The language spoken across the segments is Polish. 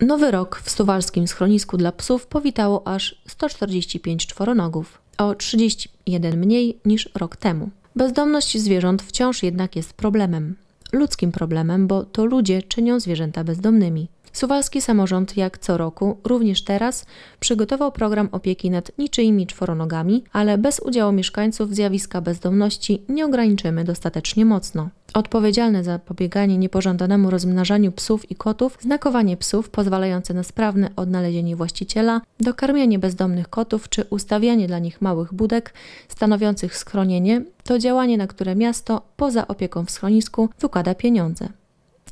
Nowy rok w suwalskim schronisku dla psów powitało aż 145 czworonogów, o 31 mniej niż rok temu. Bezdomność zwierząt wciąż jednak jest problemem. Ludzkim problemem, bo to ludzie czynią zwierzęta bezdomnymi. Suwalski samorząd, jak co roku, również teraz przygotował program opieki nad niczyimi czworonogami, ale bez udziału mieszkańców zjawiska bezdomności nie ograniczymy dostatecznie mocno. Odpowiedzialne za zapobieganie niepożądanemu rozmnażaniu psów i kotów, znakowanie psów pozwalające na sprawne odnalezienie właściciela, dokarmianie bezdomnych kotów czy ustawianie dla nich małych budek stanowiących schronienie to działanie, na które miasto poza opieką w schronisku wykłada pieniądze.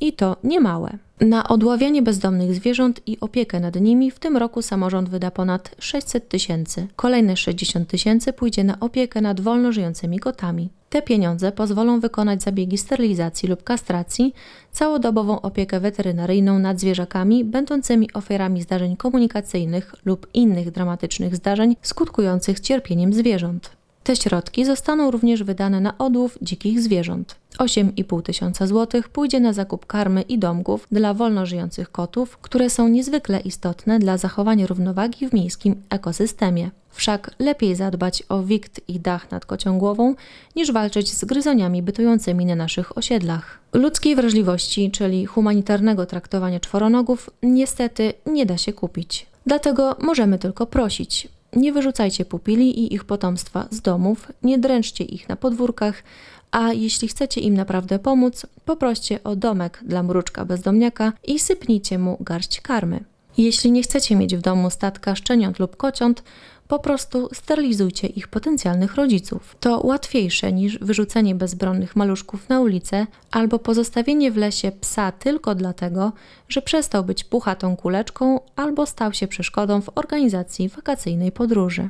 I to niemałe. Na odławianie bezdomnych zwierząt i opiekę nad nimi w tym roku samorząd wyda ponad 600 tysięcy. Kolejne 60 tysięcy pójdzie na opiekę nad wolno żyjącymi kotami. Te pieniądze pozwolą wykonać zabiegi sterylizacji lub kastracji, całodobową opiekę weterynaryjną nad zwierzakami będącymi ofiarami zdarzeń komunikacyjnych lub innych dramatycznych zdarzeń skutkujących cierpieniem zwierząt. Te środki zostaną również wydane na odłów dzikich zwierząt. 8,5 tysiąca złotych pójdzie na zakup karmy i domków dla wolno żyjących kotów, które są niezwykle istotne dla zachowania równowagi w miejskim ekosystemie. Wszak lepiej zadbać o wikt i dach nad kocią głową, niż walczyć z gryzoniami bytującymi na naszych osiedlach. Ludzkiej wrażliwości, czyli humanitarnego traktowania czworonogów, niestety nie da się kupić. Dlatego możemy tylko prosić, nie wyrzucajcie pupili i ich potomstwa z domów, nie dręczcie ich na podwórkach, a jeśli chcecie im naprawdę pomóc, poproście o domek dla mruczka bezdomniaka i sypnijcie mu garść karmy. Jeśli nie chcecie mieć w domu statka szczeniąt lub kociąt, po prostu sterylizujcie ich potencjalnych rodziców. To łatwiejsze niż wyrzucenie bezbronnych maluszków na ulicę albo pozostawienie w lesie psa tylko dlatego, że przestał być puchatą kuleczką albo stał się przeszkodą w organizacji wakacyjnej podróży.